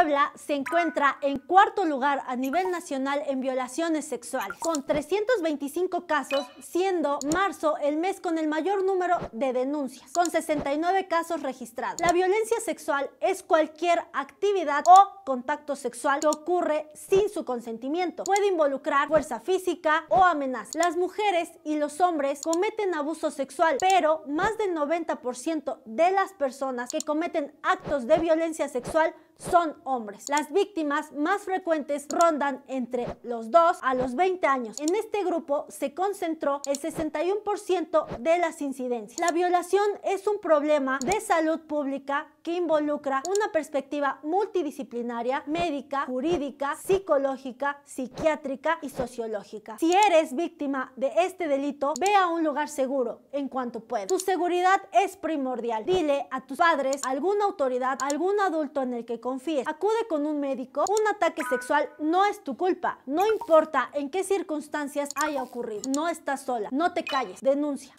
Puebla se encuentra en cuarto lugar a nivel nacional en violaciones sexuales, con 325 casos, siendo marzo el mes con el mayor número de denuncias, con 69 casos registrados. La violencia sexual es cualquier actividad o contacto sexual que ocurre sin su consentimiento. Puede involucrar fuerza física o amenaza. Las mujeres y los hombres cometen abuso sexual, pero más del 90% de las personas que cometen actos de violencia sexual son hombres. Las víctimas más frecuentes rondan entre los 2 a los 20 años. En este grupo se concentró el 61% de las incidencias. La violación es un problema de salud pública involucra una perspectiva multidisciplinaria, médica, jurídica, psicológica, psiquiátrica y sociológica. Si eres víctima de este delito, ve a un lugar seguro en cuanto puedas. Tu seguridad es primordial. Dile a tus padres, a alguna autoridad, algún adulto en el que confíes. Acude con un médico. Un ataque sexual no es tu culpa. No importa en qué circunstancias haya ocurrido. No estás sola. No te calles. Denuncia.